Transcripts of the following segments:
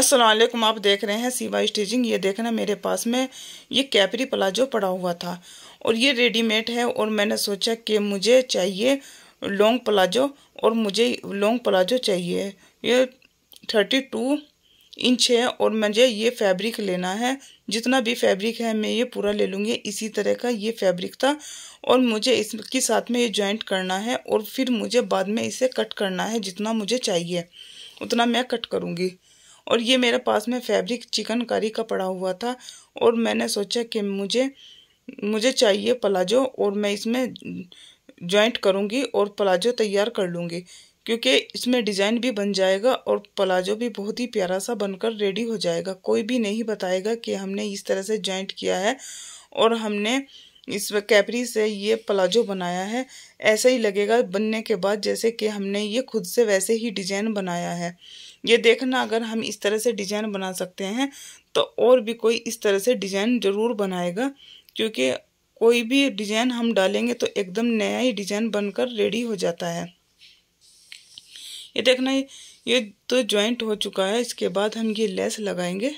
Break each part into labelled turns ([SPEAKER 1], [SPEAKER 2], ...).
[SPEAKER 1] असलकुम आप देख रहे हैं सीवा स्टिचिंग ये देखना मेरे पास में ये कैपरी प्लाजो पड़ा हुआ था और ये रेडीमेड है और मैंने सोचा कि मुझे चाहिए लॉन्ग प्लाजो और मुझे लॉन्ग प्लाजो चाहिए ये थर्टी टू इंच है और मुझे ये फैब्रिक लेना है जितना भी फैब्रिक है मैं ये पूरा ले लूँगी इसी तरह का ये फैब्रिक था और मुझे इसके साथ में ये जॉइंट करना है और फिर मुझे बाद में इसे कट करना है जितना मुझे चाहिए उतना मैं कट करूँगी और ये मेरे पास में फैब्रिक चिकन करी का पड़ा हुआ था और मैंने सोचा कि मुझे मुझे चाहिए प्लाजो और मैं इसमें जॉइंट करूँगी और प्लाजो तैयार कर लूँगी क्योंकि इसमें डिज़ाइन भी बन जाएगा और प्लाजो भी बहुत ही प्यारा सा बनकर रेडी हो जाएगा कोई भी नहीं बताएगा कि हमने इस तरह से जॉइंट किया है और हमने इस कैपरी से ये प्लाजो बनाया है ऐसा ही लगेगा बनने के बाद जैसे कि हमने ये खुद से वैसे ही डिजाइन बनाया है ये देखना अगर हम इस तरह से डिजाइन बना सकते हैं तो और भी कोई इस तरह से डिजाइन ज़रूर बनाएगा क्योंकि कोई भी डिजाइन हम डालेंगे तो एकदम नया ही डिजाइन बनकर रेडी हो जाता है ये देखना ये तो ज्वाइंट हो चुका है इसके बाद हम ये लेस लगाएंगे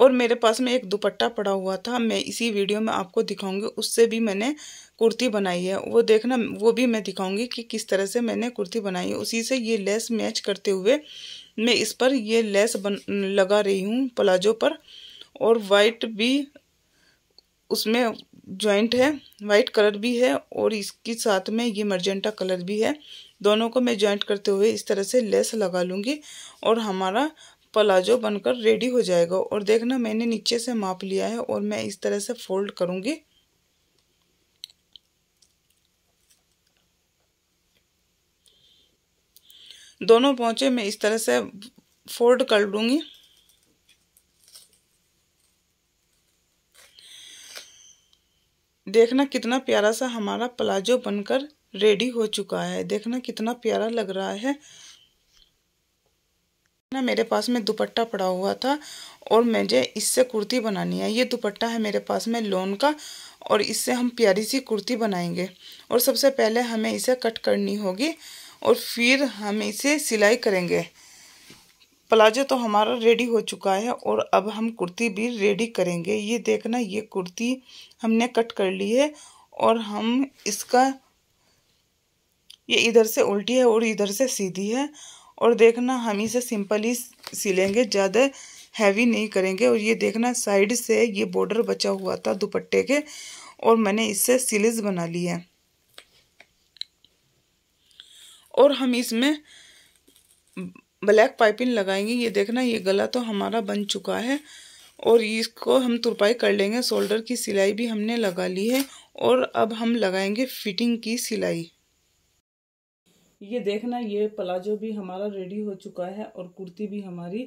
[SPEAKER 1] और मेरे पास में एक दुपट्टा पड़ा हुआ था मैं इसी वीडियो में आपको दिखाऊंगी उससे भी मैंने कुर्ती बनाई है वो देखना वो भी मैं दिखाऊंगी कि किस तरह से मैंने कुर्ती बनाई है उसी से ये लेस मैच करते हुए मैं इस पर ये लेस बन लगा रही हूँ प्लाजो पर और वाइट भी उसमें जॉइंट है वाइट कलर भी है और इसके साथ में ये मर्जेंटा कलर भी है दोनों को मैं जॉइंट करते हुए इस तरह से लेस लगा लूँगी और हमारा पलाजो बनकर रेडी हो जाएगा और देखना मैंने नीचे से माप लिया है और मैं इस तरह से फोल्ड करूँगी दोनों पहुँचे मैं इस तरह से फोल्ड कर लूँगी देखना कितना प्यारा सा हमारा प्लाजो बनकर रेडी हो चुका है देखना कितना प्यारा लग रहा है ना मेरे पास में दुपट्टा पड़ा हुआ था और मुझे इससे कुर्ती बनानी है ये दुपट्टा है मेरे पास में लोन का और इससे हम प्यारी सी कुर्ती बनाएंगे और सबसे पहले हमें इसे कट करनी होगी और फिर हम इसे सिलाई करेंगे प्लाजो तो हमारा रेडी हो चुका है और अब हम कुर्ती भी रेडी करेंगे ये देखना ये कुर्ती हमने कट कर ली है और हम इसका ये इधर से उल्टी है और इधर से सीधी है और देखना हम इसे सिंपल ही सिलेंगे ज़्यादा हैवी नहीं करेंगे और ये देखना साइड से ये बॉर्डर बचा हुआ था दुपट्टे के और मैंने इससे सिलिज बना ली है और हम इसमें ब्लैक पाइपिंग लगाएंगे ये देखना ये गला तो हमारा बन चुका है और इसको हम तुरपाई कर लेंगे शोल्डर की सिलाई भी हमने लगा ली है और अब हम लगाएंगे फिटिंग की सिलाई ये देखना ये प्लाजो भी हमारा रेडी हो चुका है और कुर्ती भी हमारी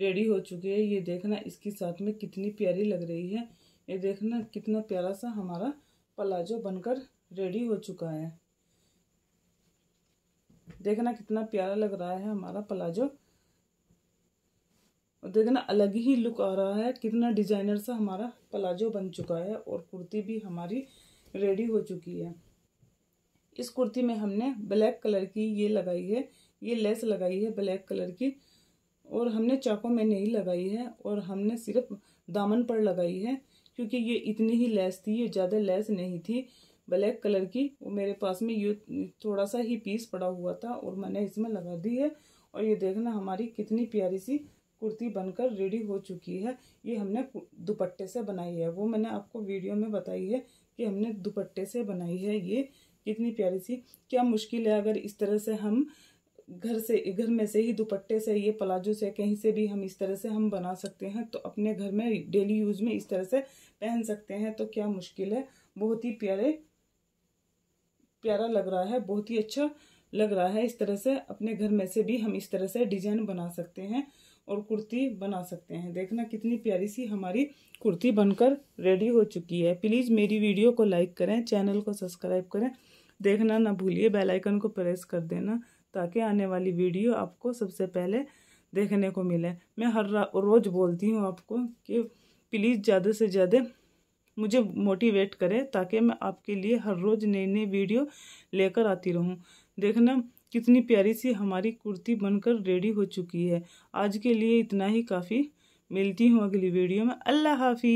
[SPEAKER 1] रेडी हो चुकी है ये देखना इसके साथ में कितनी प्यारी लग रही है ये देखना कितना प्यारा सा हमारा प्लाजो बनकर रेडी हो चुका है देखना कितना प्यारा लग रहा है हमारा प्लाजो और देखना अलग ही लुक आ रहा है कितना डिजाइनर सा हमारा प्लाजो बन चुका है और कुर्ती भी हमारी रेडी हो चुकी है इस कुर्ती में हमने ब्लैक कलर की ये लगाई है ये लेस लगाई है ब्लैक कलर की और हमने चाकों में नहीं लगाई है और हमने सिर्फ दामन पर लगाई है क्योंकि ये इतनी ही लेस थी ये ज़्यादा लेस नहीं थी ब्लैक कलर की वो मेरे पास में ये थोड़ा सा ही पीस पड़ा हुआ था और मैंने इसमें लगा दी है और ये देखना हमारी कितनी प्यारी सी कुर्ती बनकर रेडी हो चुकी है ये हमने दुपट्टे से बनाई है वो मैंने आपको वीडियो में बताई है कि हमने दुपट्टे से बनाई है ये कितनी प्यारी सी क्या मुश्किल है अगर इस तरह से हम घर से घर में से ही दुपट्टे से ये प्लाजो से कहीं से भी हम इस तरह से हम बना सकते हैं तो अपने घर में डेली यूज़ में इस तरह से पहन सकते हैं तो क्या मुश्किल है बहुत ही प्यारे प्यारा लग रहा है बहुत ही अच्छा लग रहा है इस तरह से अपने घर में से भी हम इस तरह से डिजाइन बना सकते हैं और कुर्ती बना सकते हैं देखना कितनी प्यारी सी हमारी कुर्ती बनकर रेडी हो चुकी है प्लीज़ मेरी वीडियो को लाइक करें चैनल को सब्सक्राइब करें देखना ना भूलिए बेल आइकन को प्रेस कर देना ताकि आने वाली वीडियो आपको सबसे पहले देखने को मिले मैं हर रोज़ बोलती हूँ आपको कि प्लीज़ ज़्यादा से ज़्यादा मुझे मोटिवेट करें ताकि मैं आपके लिए हर रोज़ नई नई वीडियो लेकर आती रहूं देखना कितनी प्यारी सी हमारी कुर्ती बनकर रेडी हो चुकी है आज के लिए इतना ही काफ़ी मिलती हूँ अगली वीडियो में अल्लाह हाफि